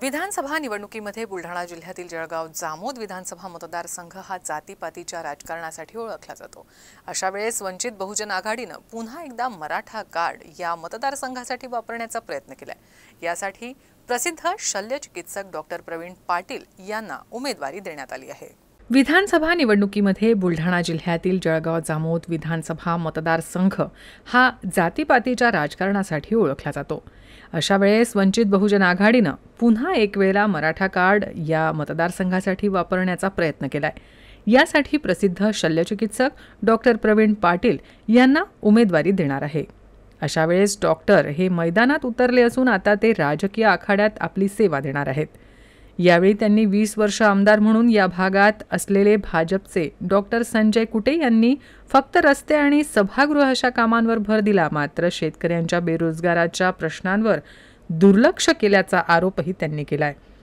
विधानसभा निवडणुकीमध्ये बुलढाणा जिल्ह्यातील जळगाव जामोद विधानसभा मतदारसंघ हा जातीपातीच्या राजकारणासाठी ओळखला जातो अशा वेळेस वंचित बहुजन आघाडीनं पुन्हा एकदा मराठा कार्ड या मतदारसंघासाठी वापरण्याचा प्रयत्न केलाय यासाठी प्रसिद्ध शल्यचिकित्सक डॉक्टर प्रवीण पाटील यांना उमेदवारी देण्यात आली आहे विधानसभा निवडणुकीमध्ये बुलढाणा जिल्ह्यातील जळगाव जामोद विधानसभा मतदारसंघ हा जातीपातीच्या राजकारणासाठी ओळखला जातो अशा वेळेस वंचित बहुजन आघाडीनं पुन्हा एक वेळेला मराठा कार्ड या मतदारसंघासाठी वापरण्याचा प्रयत्न केला आहे यासाठी प्रसिद्ध शल्यचिकित्सक डॉक्टर प्रवीण पाटील यांना उमेदवारी देणार आहे अशा वेळेस डॉक्टर हे मैदानात उतरले असून आता ते राजकीय आखाड्यात आपली सेवा देणार आहेत यावेळी त्यांनी वीस वर्ष आमदार म्हणून या भागात असलेले भाजपचे डॉक्टर संजय कुटे यांनी फक्त रस्ते आणि सभागृह अशा कामांवर भर दिला मात्र शेतकऱ्यांच्या बेरोजगाराच्या प्रश्नांवर दुर्लक्ष केल्याचा आरोपही त्यांनी केला आहे